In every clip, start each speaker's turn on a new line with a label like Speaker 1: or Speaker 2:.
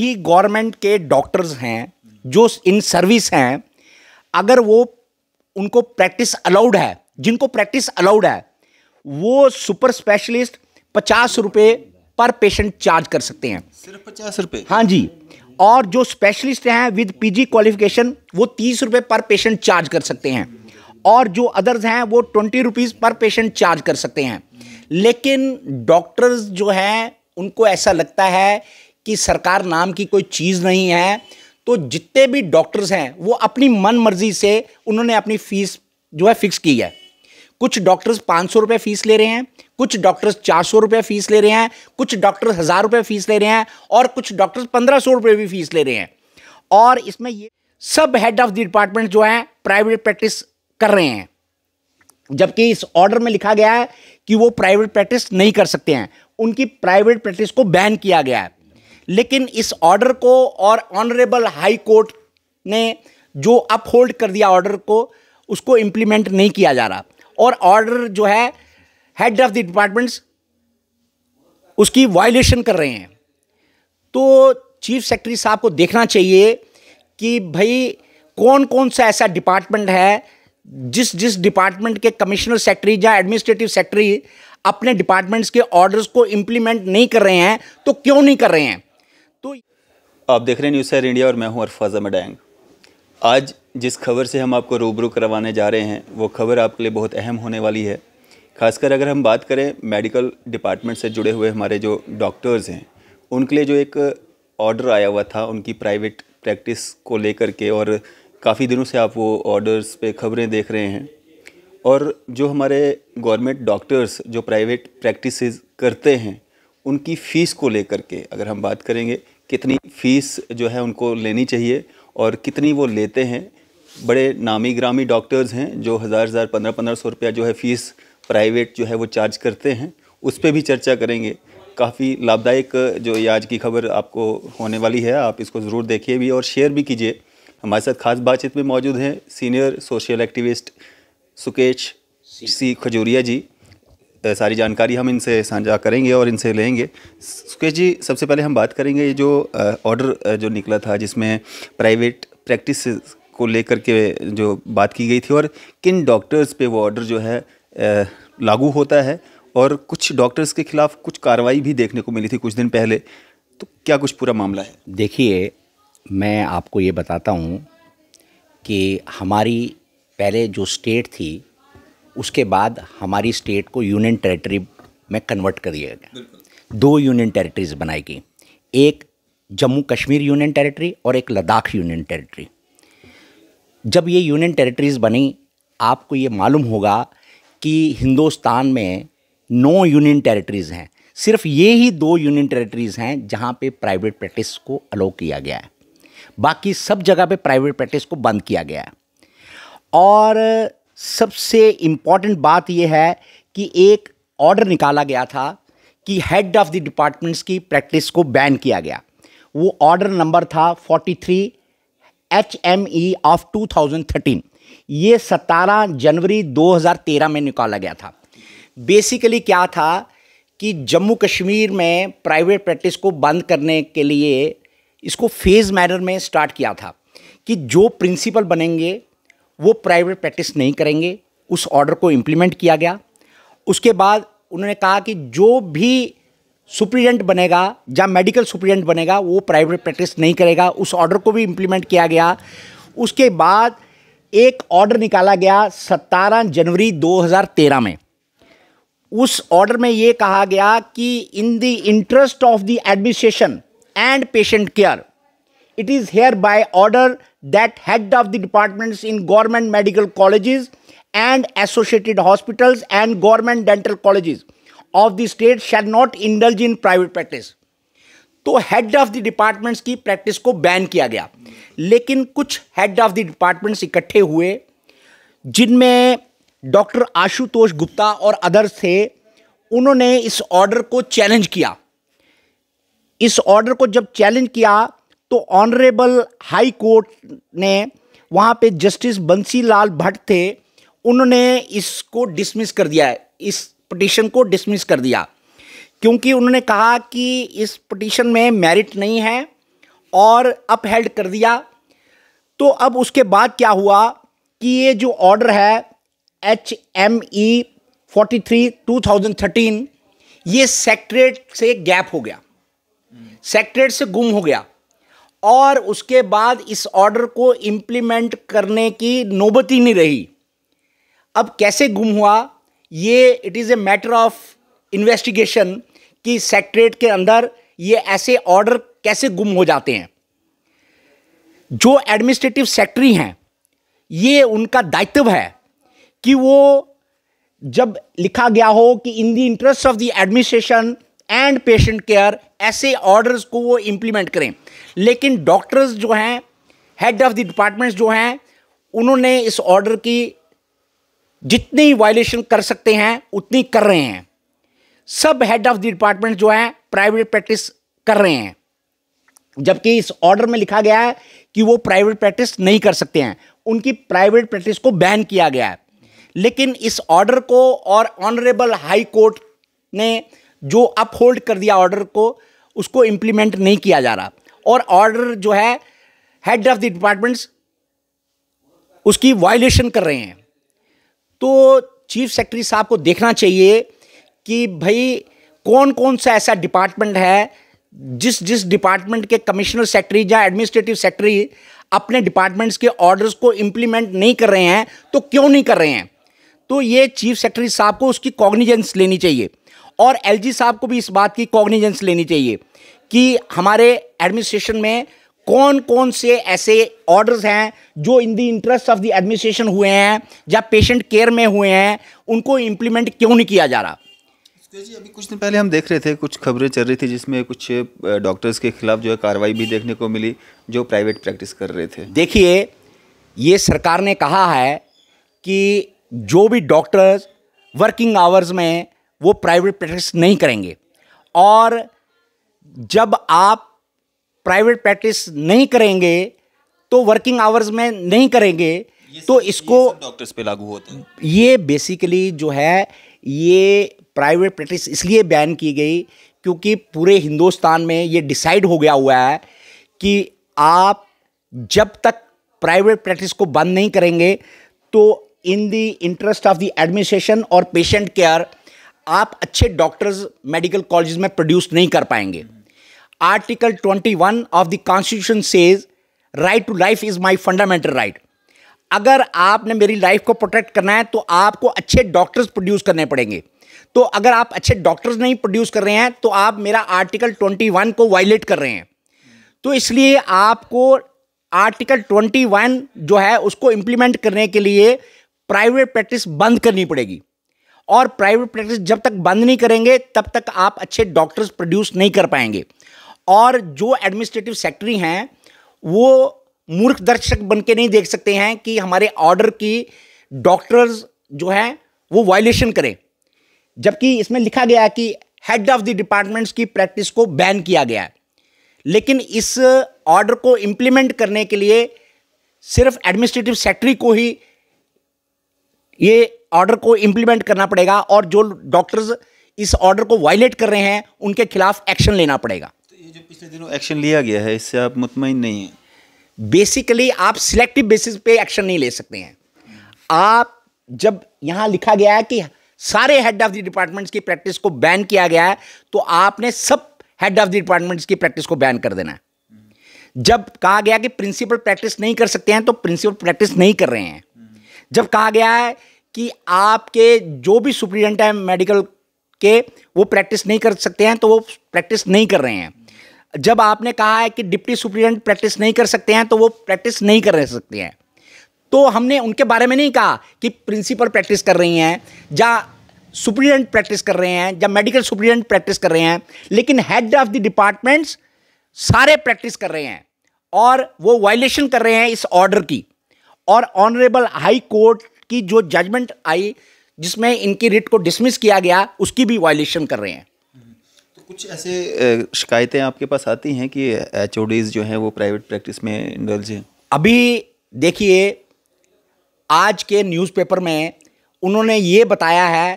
Speaker 1: भी गवर्नमेंट के डॉक्टर्स हैं जो इन सर्विस हैं अगर वो उनको प्रैक्टिस अलाउड है जिनको प्रैक्टिस अलाउड है वो सुपर स्पेशलिस्ट पचास रुपये पर पेशेंट चार्ज कर सकते हैं सिर्फ पचास रुपये हाँ जी और जो स्पेशलिस्ट हैं विद पीजी क्वालिफिकेशन वो तीस रुपये पर पेशेंट चार्ज कर सकते हैं और जो अदर्स हैं वो ट्वेंटी रुपीज़ पर पेशेंट चार्ज कर सकते हैं लेकिन डॉक्टर्स जो हैं उनको ऐसा लगता है कि सरकार नाम की कोई चीज़ नहीं है तो जितने भी डॉक्टर्स हैं वो अपनी मन मर्जी से उन्होंने अपनी फ़ीस जो है फिक्स की है कुछ डॉक्टर्स पाँच सौ फ़ीस ले रहे हैं कुछ डॉक्टर्स चार सौ फ़ीस ले रहे हैं कुछ डॉक्टर्स हज़ार रुपये फ़ीस ले रहे हैं और कुछ डॉक्टर्स पंद्रह सौ रुपये भी फ़ीस ले रहे हैं और इसमें ये सब हेड ऑफ द डिपार्टमेंट जो है प्राइवेट प्रैक्टिस कर रहे हैं जबकि इस ऑर्डर में लिखा गया है कि वो प्राइवेट प्रैक्टिस नहीं कर सकते हैं उनकी प्राइवेट प्रैक्टिस को बैन किया गया है लेकिन इस ऑर्डर को और ऑनरेबल हाई कोर्ट ने जो अपहोल्ड कर दिया ऑर्डर को उसको इम्प्लीमेंट नहीं किया जा रहा और ऑर्डर जो है हेड ऑफ द डिपार्टमेंट्स उसकी वायलेशन कर रहे हैं तो चीफ सेक्रेटरी साहब को देखना चाहिए कि भाई कौन कौन सा ऐसा डिपार्टमेंट है जिस जिस डिपार्टमेंट के कमिश्नर सेक्रेटरी या एडमिनिस्ट्रेटिव सेक्रेटरी अपने डिपार्टमेंट्स के ऑर्डर्स को इम्प्लीमेंट नहीं कर रहे हैं तो क्यों नहीं कर रहे हैं
Speaker 2: आप देख रहे हैं न्यूज़ सैर इंडिया और मैं हूं अरफाज मडैंग आज जिस खबर से हम आपको रूबरू करवाने जा रहे हैं वो खबर आपके लिए बहुत अहम होने वाली है खासकर अगर हम बात करें मेडिकल डिपार्टमेंट से जुड़े हुए हमारे जो डॉक्टर्स हैं उनके लिए जो एक ऑर्डर आया हुआ था उनकी प्राइवेट प्रैक्टिस को लेकर के और काफ़ी दिनों से आप वो ऑर्डर्स पे खबरें देख रहे हैं और जो हमारे गवर्नमेंट डॉक्टर्स जो प्राइवेट प्रैक्टिस करते हैं उनकी फ़ीस को लेकर के अगर हम बात करेंगे कितनी फ़ीस जो है उनको लेनी चाहिए और कितनी वो लेते हैं बड़े नामी ग्रामी डॉक्टर्स हैं जो हज़ार हज़ार पंद्रह पंद्रह सौ रुपया जो है फ़ीस प्राइवेट जो है वो चार्ज करते हैं उस पर भी चर्चा करेंगे काफ़ी लाभदायक जो ये आज की खबर आपको होने वाली है आप इसको ज़रूर देखिए भी और शेयर भी कीजिए हमारे साथ खास बातचीत में मौजूद हैं senior social activist Sukesh C Khajuria ji सारी जानकारी हम इनसे साझा करेंगे और इनसे लेंगे सुकेश जी सबसे पहले हम बात करेंगे ये जो ऑर्डर जो निकला था जिसमें प्राइवेट प्रैक्टिस को लेकर के जो बात की गई थी और किन डॉक्टर्स पे वो ऑर्डर जो है लागू होता है और कुछ डॉक्टर्स के खिलाफ कुछ कार्रवाई भी देखने को मिली थी कुछ दिन पहले तो क्या कुछ पूरा मामला है
Speaker 1: देखिए मैं आपको ये बताता हूँ कि हमारी पहले जो स्टेट थी उसके बाद हमारी स्टेट को यूनियन टेरिटरी में कन्वर्ट कर दिया गया दो यूनियन टेरिटरीज बनाई गई एक जम्मू कश्मीर यूनियन टेरिटरी और एक लद्दाख यूनियन टेरिटरी जब ये यूनियन टेरिटरीज बनी आपको ये मालूम होगा कि हिंदुस्तान में नौ यूनियन टेरिटरीज़ हैं सिर्फ ये ही दो यूनियन टेरिटरीज़ हैं जहाँ पे प्राइवेट प्रैक्टिस को अलाउ किया गया है बाकी सब जगह पे प्राइवेट प्रैक्टिस को बंद किया गया है और सबसे इम्पॉर्टेंट बात यह है कि एक ऑर्डर निकाला गया था कि हेड ऑफ द डिपार्टमेंट्स की प्रैक्टिस को बैन किया गया वो ऑर्डर नंबर था 43 H M E of two ये 17 जनवरी 2013 में निकाला गया था बेसिकली क्या था कि जम्मू कश्मीर में प्राइवेट प्रैक्टिस को बंद करने के लिए इसको फेज़ मैनर में स्टार्ट किया था कि जो प्रिंसिपल बनेंगे वो प्राइवेट प्रैक्टिस नहीं करेंगे उस ऑर्डर को इम्प्लीमेंट किया गया उसके बाद उन्होंने कहा कि जो भी सुप्रीडेंट बनेगा या मेडिकल सुप्रीडेंट बनेगा वो प्राइवेट प्रैक्टिस नहीं करेगा उस ऑर्डर को भी इम्प्लीमेंट किया गया उसके बाद एक ऑर्डर निकाला गया 17 जनवरी 2013 में उस ऑर्डर में ये कहा गया कि in the interest of the administration and patient care it is hereby ordered that head of the departments in government medical colleges and associated hospitals and government dental colleges of the state shall not indulge in private practice तो head of the departments की practice को ban किया गया लेकिन कुछ head of the departments इकट्ठे हुए जिनमें डॉक्टर आशुतोष गुप्ता और अदर्स थे उन्होंने इस ऑर्डर को चैलेंज किया इस ऑर्डर को जब चैलेंज किया तो ऑनरेबल हाई कोर्ट ने वहाँ पे जस्टिस बंसीलाल भट्ट थे उन्होंने इसको डिसमिस कर दिया है इस पटिशन को डिसमिस कर दिया क्योंकि उन्होंने कहा कि इस पटिशन में मेरिट नहीं है और अपहेल्ड कर दिया तो अब उसके बाद क्या हुआ कि ये जो ऑर्डर है H M E forty three two thousand thirteen ये सेक्ट्रेट से गैप हो गया सेक्ट्रेट से गुम हो गया और उसके बाद इस ऑर्डर को इम्प्लीमेंट करने की नौबत ही नहीं रही अब कैसे गुम हुआ ये it is a matter of investigation कि सेक्ट्रेट के अंदर ये ऐसे ऑर्डर कैसे गुम हो जाते हैं जो एडमिनिस्ट्रेटिव सेक्रेटरी हैं ये उनका दायित्व है कि वो जब लिखा गया हो कि in the interest of the administration and patient care ऐसे ऑर्डर्स को वो इम्प्लीमेंट करें लेकिन डॉक्टर्स जो हैं हेड ऑफ द डिपार्टमेंट्स जो हैं उन्होंने इस ऑर्डर की जितनी वायलेशन कर सकते हैं उतनी कर रहे हैं सब हेड ऑफ द डिपार्टमेंट जो हैं प्राइवेट प्रैक्टिस कर रहे हैं जबकि इस ऑर्डर में लिखा गया है कि वो प्राइवेट प्रैक्टिस नहीं कर सकते हैं उनकी प्राइवेट प्रैक्टिस को बैन किया गया है लेकिन इस ऑर्डर को और ऑनरेबल हाई कोर्ट ने जो अपहोल्ड कर दिया ऑर्डर को उसको इम्प्लीमेंट नहीं किया जा रहा और ऑर्डर जो है हेड ऑफ द डिपार्टमेंट्स उसकी वायलेशन कर रहे हैं तो चीफ सेक्रेटरी साहब को देखना चाहिए कि भाई कौन कौन सा ऐसा डिपार्टमेंट है जिस जिस डिपार्टमेंट के कमिश्नर सेक्रेटरी या एडमिनिस्ट्रेटिव सेक्रेटरी अपने डिपार्टमेंट्स के ऑर्डर्स को इम्प्लीमेंट नहीं कर रहे हैं तो क्यों नहीं कर रहे हैं तो ये चीफ सेक्रेटरी साहब को उसकी कॉग्निजेंस लेनी चाहिए और एलजी साहब को भी इस बात की कॉग्निजेंस लेनी चाहिए कि हमारे एडमिनिस्ट्रेशन में कौन कौन से ऐसे ऑर्डर्स हैं जो in the interest of the administration हुए हैं या पेशेंट केयर में हुए हैं उनको इम्प्लीमेंट क्यों नहीं किया जा रहा
Speaker 2: जी अभी कुछ दिन पहले हम देख रहे थे कुछ खबरें चल रही थी जिसमें कुछ डॉक्टर्स के खिलाफ जो है कार्रवाई भी देखने को मिली जो प्राइवेट प्रैक्टिस कर रहे
Speaker 1: थे देखिए ये सरकार ने कहा है कि जो भी डॉक्टर्स वर्किंग आवर्स में वो प्राइवेट प्रैक्टिस नहीं करेंगे और जब आप प्राइवेट प्रैक्टिस नहीं करेंगे तो वर्किंग आवर्स में नहीं करेंगे तो इसको
Speaker 2: डॉक्टर्स पे लागू होते हैं
Speaker 1: ये बेसिकली जो है ये प्राइवेट प्रैक्टिस इसलिए बैन की गई क्योंकि पूरे हिंदुस्तान में ये डिसाइड हो गया हुआ है कि आप जब तक प्राइवेट प्रैक्टिस को बंद नहीं करेंगे तो in the interest of the administration और पेशेंट केयर आप अच्छे डॉक्टर्स मेडिकल कॉलेज में प्रोड्यूस नहीं कर पाएंगे twenty 21 of the constitution says right to life is my fundamental right अगर आपने मेरी लाइफ को प्रोटेक्ट करना है तो आपको अच्छे डॉक्टर्स प्रोड्यूस करने पड़ेंगे तो अगर आप अच्छे डॉक्टर्स नहीं प्रोड्यूस कर रहे हैं तो आप मेरा आर्टिकल 21 को वायलेट कर रहे हैं तो इसलिए आपको आर्टिकल 21 जो है उसको इम्प्लीमेंट करने के लिए प्राइवेट प्रैक्टिस बंद करनी पड़ेगी और प्राइवेट प्रैक्टिस जब तक बंद नहीं करेंगे तब तक आप अच्छे डॉक्टर्स प्रोड्यूस नहीं कर पाएंगे और जो एडमिनिस्ट्रेटिव सेक्रेटरी हैं वो मूर्ख दर्शक बन के नहीं देख सकते हैं कि हमारे ऑर्डर की डॉक्टर्स जो हैं वो वायलेशन करें जबकि इसमें लिखा गया है कि हेड ऑफ द डिपार्टमेंट्स की प्रैक्टिस को बैन किया गया है लेकिन इस ऑर्डर को इम्प्लीमेंट करने के लिए सिर्फ एडमिनिस्ट्रेटिव सेक्रेटरी को ही ये ऑर्डर को इम्प्लीमेंट करना पड़ेगा और जो डॉक्टर्स इस ऑर्डर को वायलेट कर रहे हैं उनके खिलाफ एक्शन लेना पड़ेगा जो पिछले दिनों एक्शन लिया गया है इससे आप मुतमिन नहीं हैं बेसिकली आप सिलेक्टिव बेसिस पे एक्शन नहीं ले सकते हैं आप जब यहाँ लिखा गया है कि सारे हेड ऑफ द डिपार्टमेंट्स की प्रैक्टिस को बैन किया गया है तो आपने सब हेड ऑफ द डिपार्टमेंट्स की प्रैक्टिस को बैन कर देना जब कहा गया कि प्रिंसिपल प्रैक्टिस नहीं कर सकते हैं तो प्रिंसिपल प्रैक्टिस नहीं कर रहे हैं जब कहा गया है कि आपके जो भी सुप्रीडेंट हैं मेडिकल के वो प्रैक्टिस नहीं कर सकते हैं तो वो प्रैक्टिस नहीं कर रहे हैं जब आपने कहा है कि डिप्टी सुप्रिटेंडेंट प्रैक्टिस नहीं कर सकते हैं तो वो प्रैक्टिस नहीं कर रह सकते हैं तो हमने उनके बारे में नहीं कहा कि प्रिंसिपल प्रैक्टिस कर रही हैं या सुप्रिटेंडेंट प्रैक्टिस कर रहे हैं या मेडिकल सुप्रिटेंडेंट प्रैक्टिस कर रहे हैं लेकिन हेड ऑफ द डिपार्टमेंट्स सारे प्रैक्टिस कर रहे हैं और वो वायलेशन कर रहे हैं इस ऑर्डर की और ऑनरेबल हाई कोर्ट की जो जजमेंट आई जिसमें इनकी रिट को डिसमिस किया गया उसकी भी वायलेशन कर रहे हैं
Speaker 2: कुछ ऐसे शिकायतें आपके पास आती हैं कि एच जो हैं
Speaker 1: वो प्राइवेट प्रैक्टिस में इंडल्ज हैं अभी देखिए आज के न्यूज़पेपर में उन्होंने ये बताया है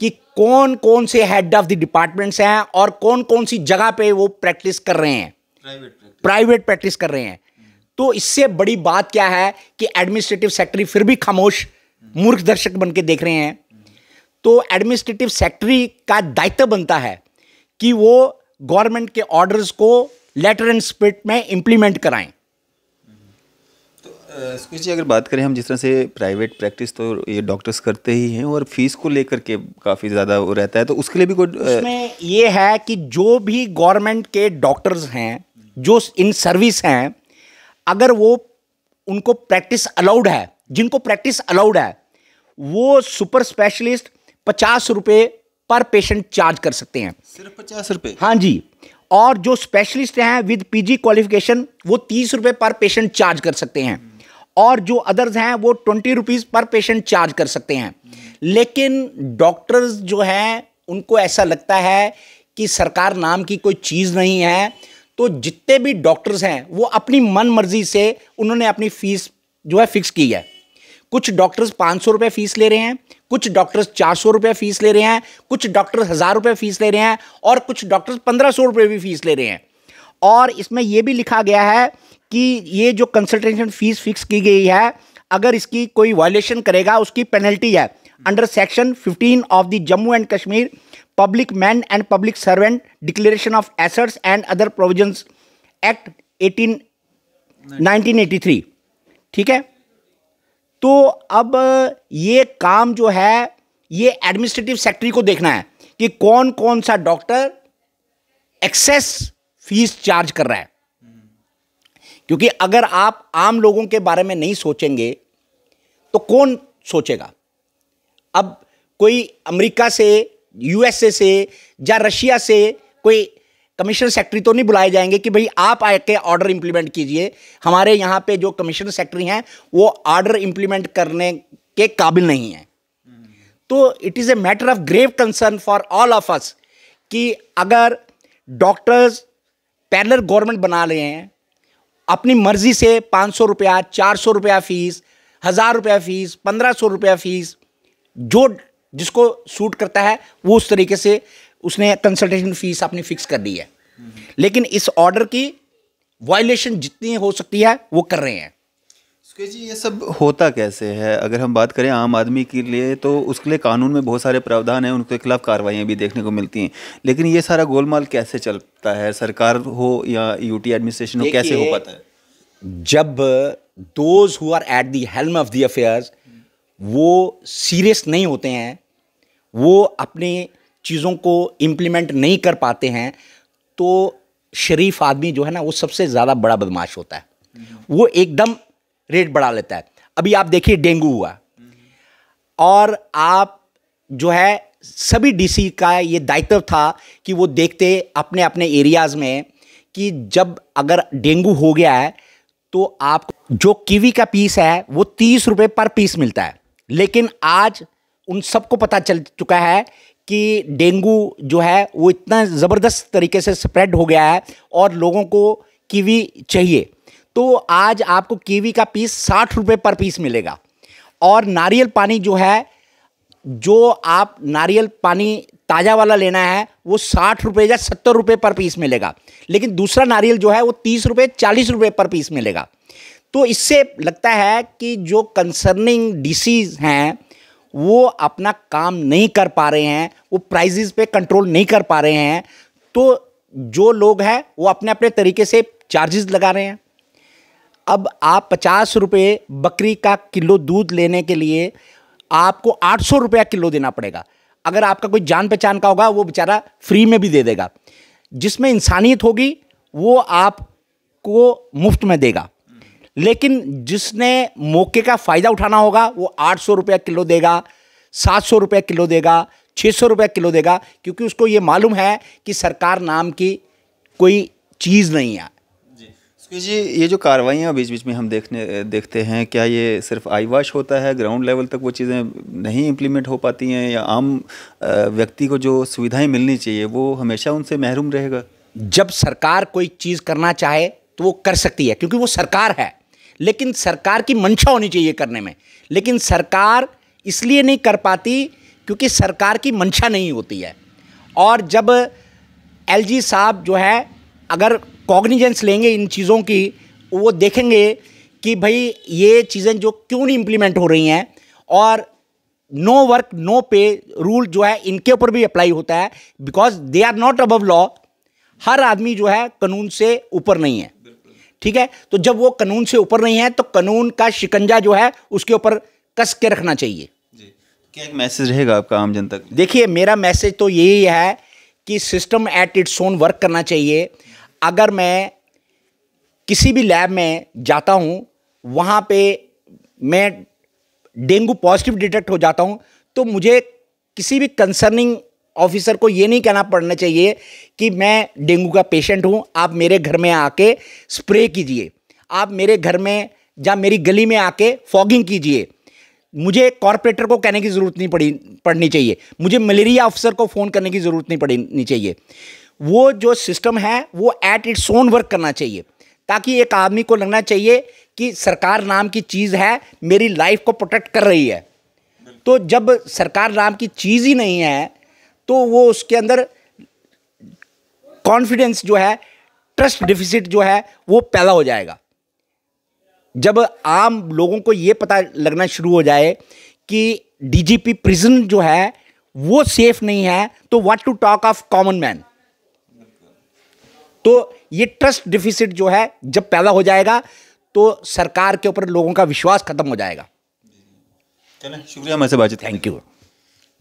Speaker 1: कि कौन कौन से हेड ऑफ द डिपार्टमेंट्स हैं और कौन कौन सी जगह पे वो प्रैक्टिस कर रहे हैं प्राइवेट प्रैक्टिस प्राइवेट प्रैक्टिस कर रहे हैं तो इससे बड़ी बात क्या है कि एडमिनिस्ट्रेटिव सेक्रेटरी फिर भी खामोश मूर्ख दर्शक बन के देख रहे हैं तो एडमिनिस्ट्रेटिव सेक्रेटरी का दायित्व बनता है कि वो गवर्नमेंट के ऑर्डर्स को लेटर एंड स्पिरिट में इम्प्लीमेंट कराएं
Speaker 2: तो जी अगर बात करें हम जिस तरह से प्राइवेट प्रैक्टिस तो ये डॉक्टर्स करते ही हैं और फीस को लेकर के काफ़ी ज़्यादा वो रहता है तो उसके लिए भी कोई उसमें
Speaker 1: ये है कि जो भी गवर्नमेंट के डॉक्टर्स हैं जो इन सर्विस हैं अगर वो उनको प्रैक्टिस अलाउड है जिनको प्रैक्टिस अलाउड है वो सुपर स्पेशलिस्ट पचास रुपये पर पेशेंट चार्ज कर सकते हैं सिर्फ पचास रुपये हाँ जी और जो स्पेशलिस्ट हैं विद पीजी क्वालिफिकेशन वो तीस रुपये पर पेशेंट चार्ज कर सकते हैं और जो अदर्स हैं वो ट्वेंटी रुपीज़ पर पेशेंट चार्ज कर सकते हैं लेकिन डॉक्टर्स जो हैं उनको ऐसा लगता है कि सरकार नाम की कोई चीज़ नहीं है तो जितने भी डॉक्टर्स हैं वो अपनी मन मर्जी से उन्होंने अपनी फीस जो है फिक्स की है कुछ डॉक्टर्स पाँच सौ रुपये फीस ले रहे हैं कुछ डॉक्टर्स चार सौ रुपये फीस ले रहे हैं कुछ डॉक्टर्स हज़ार रुपये फीस ले रहे हैं और कुछ डॉक्टर्स पंद्रह सौ रुपये भी फीस ले रहे हैं और इसमें यह भी लिखा गया है कि ये जो कंसल्टेशन फीस फिक्स की गई है अगर इसकी कोई वायलेशन करेगा उसकी पेनल्टी है under section 15 of the Jammu and Kashmir public man and public servant declaration of assets and other provisions act 18 1983 ठीक है तो अब ये काम जो है ये एडमिनिस्ट्रेटिव सेक्रेटरी को देखना है कि कौन कौन सा डॉक्टर एक्सेस फीस चार्ज कर रहा है क्योंकि अगर आप आम लोगों के बारे में नहीं सोचेंगे तो कौन सोचेगा अब कोई अमेरिका से यूएसए से या रशिया से कोई कमीशन सेक्रेटरी तो नहीं बुलाए जाएंगे कि भाई आप आके ऑर्डर इम्प्लीमेंट कीजिए हमारे यहाँ पे जो कमीशन सेक्रेटरी हैं वो ऑर्डर इम्प्लीमेंट करने के काबिल नहीं है तो it is a matter of grave concern for all of us कि अगर डॉक्टर्स पैरलर गवर्नमेंट बना रहे हैं अपनी मर्जी से पाँच सौ रुपया चार सौ रुपया फ़ीस हज़ार रुपया फ़ीस पंद्रह सौ रुपया फ़ीस जो जिसको सूट करता है वो उस तरीके से उसने कंसल्टेशन फ़ीस अपनी फ़िक्स कर दी है लेकिन इस ऑर्डर की वायलेशन जितनी हो सकती है वो कर रहे हैं सुकेश जी ये सब
Speaker 2: होता कैसे है अगर हम बात करें आम आदमी के लिए तो उसके लिए कानून में बहुत सारे प्रावधान हैं उनके खिलाफ कार्रवाइयाँ भी देखने को मिलती हैं लेकिन ये सारा गोलमाल कैसे चलता है सरकार हो या यूटी एडमिनिस्ट्रेशन हो कैसे हो पाता
Speaker 1: है जब those who are at the helm of the affairs वो सीरियस नहीं होते हैं वो अपनी चीज़ों को इम्प्लीमेंट नहीं कर पाते हैं तो शरीफ आदमी जो है ना वो सबसे ज़्यादा बड़ा बदमाश होता है वो एकदम रेट बढ़ा लेता है अभी आप देखिए डेंगू हुआ और आप जो है सभी डीसी का ये दायित्व था कि वो देखते अपने अपने एरियाज़ में कि जब अगर डेंगू हो गया है तो आप जो कीवी का पीस है वो तीस रुपये पर पीस मिलता है लेकिन आज उन सबको पता चल चुका है कि डेंगू जो है वो इतना ज़बरदस्त तरीके से स्प्रेड हो गया है और लोगों को कीवी चाहिए तो आज आपको कीवी का पीस साठ रुपये पर पीस मिलेगा और नारियल पानी जो है जो आप नारियल पानी ताज़ा वाला लेना है वो साठ रुपये या सत्तर रुपये पर पीस मिलेगा लेकिन दूसरा नारियल जो है वो तीस रुपये चालीस रुपये पर पीस मिलेगा तो इससे लगता है कि जो कंसर्निंग डिसीज़ हैं वो अपना काम नहीं कर पा रहे हैं वो प्राइजेज पे कंट्रोल नहीं कर पा रहे हैं तो जो लोग हैं वो अपने अपने तरीके से चार्जेस लगा रहे हैं अब आप पचास रुपये बकरी का किलो दूध लेने के लिए आपको आठ सौ रुपया किलो देना पड़ेगा अगर आपका कोई जान पहचान का होगा वो बेचारा फ्री में भी दे देगा जिसमें इंसानियत होगी वो आपको मुफ्त में देगा लेकिन जिसने मौके का फ़ायदा उठाना होगा वो आठ सौ रुपया किलो देगा सात सौ रुपया किलो देगा छः सौ रुपया किलो देगा क्योंकि उसको ये मालूम है कि सरकार नाम की कोई चीज़ नहीं है
Speaker 2: जी ये जो कार्रवाइयाँ बीच बीच में हम देखने देखते हैं क्या ये सिर्फ आई वाश होता है ग्राउंड लेवल तक वो चीज़ें नहीं इम्प्लीमेंट हो पाती हैं या आम व्यक्ति को जो सुविधाएं मिलनी
Speaker 1: चाहिए वो हमेशा उनसे महरूम रहेगा जब सरकार कोई चीज़ करना चाहे तो वो कर सकती है क्योंकि वो सरकार है लेकिन सरकार की मंशा होनी चाहिए करने में लेकिन सरकार इसलिए नहीं कर पाती क्योंकि सरकार की मंशा नहीं होती है और जब एलजी साहब जो है अगर कॉग्निजेंस लेंगे इन चीज़ों की वो देखेंगे कि भाई ये चीज़ें जो क्यों नहीं इम्प्लीमेंट हो रही हैं और no work no pay rule जो है इनके ऊपर भी अप्लाई होता है because they are not above law हर आदमी जो है कानून से ऊपर नहीं है ठीक है तो जब वो कानून से ऊपर नहीं है तो कानून का शिकंजा जो है उसके ऊपर कस के रखना चाहिए
Speaker 2: क्या एक मैसेज रहेगा आपका आम जनता को
Speaker 1: देखिए मेरा मैसेज तो यही है कि system at its own work करना चाहिए अगर मैं किसी भी लैब में जाता हूँ वहाँ पे मैं डेंगू पॉजिटिव डिटेक्ट हो जाता हूँ तो मुझे किसी भी कंसर्निंग ऑफिसर को ये नहीं कहना पड़ना चाहिए कि मैं डेंगू का पेशेंट हूँ आप मेरे घर में आके स्प्रे कीजिए आप मेरे घर में या मेरी गली में आके फॉगिंग कीजिए मुझे कॉरपोरेटर को कहने की ज़रूरत नहीं पड़ी पड़नी चाहिए मुझे मलेरिया ऑफिसर को फ़ोन करने की ज़रूरत नहीं पड़नी चाहिए वो जो सिस्टम है वो एट इट्स ओन वर्क करना चाहिए ताकि एक आदमी को लगना चाहिए कि सरकार नाम की चीज़ है मेरी लाइफ को प्रोटेक्ट कर रही है तो जब सरकार नाम की चीज़ ही नहीं है तो वो उसके अंदर कॉन्फिडेंस जो है ट्रस्ट डिफिसिट जो है वो पैदा हो जाएगा जब आम लोगों को ये पता लगना शुरू हो जाए कि डीजीपी प्रिजन जो है वो सेफ नहीं है तो what to talk of common man तो ये ट्रस्ट डिफिसिट जो है जब पैदा हो जाएगा तो सरकार के ऊपर लोगों का विश्वास खत्म हो जाएगा
Speaker 2: चलें शुक्रिया मैं से बातचीत थैंक यू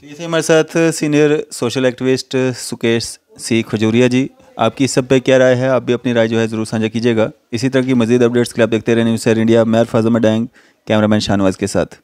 Speaker 2: तो ये थे हमारे साथ senior social activist Sukesh C Khajuria ji आपकी इस सब पे क्या राय है आप भी अपनी राय जो है ज़रूर साझा कीजिएगा इसी तरह की मजीद अपडेट्स के लिए आप देखते रहे न्यूज़ इंडिया मैर फाजमा डैंग कैमरामैन शाहनवाज के साथ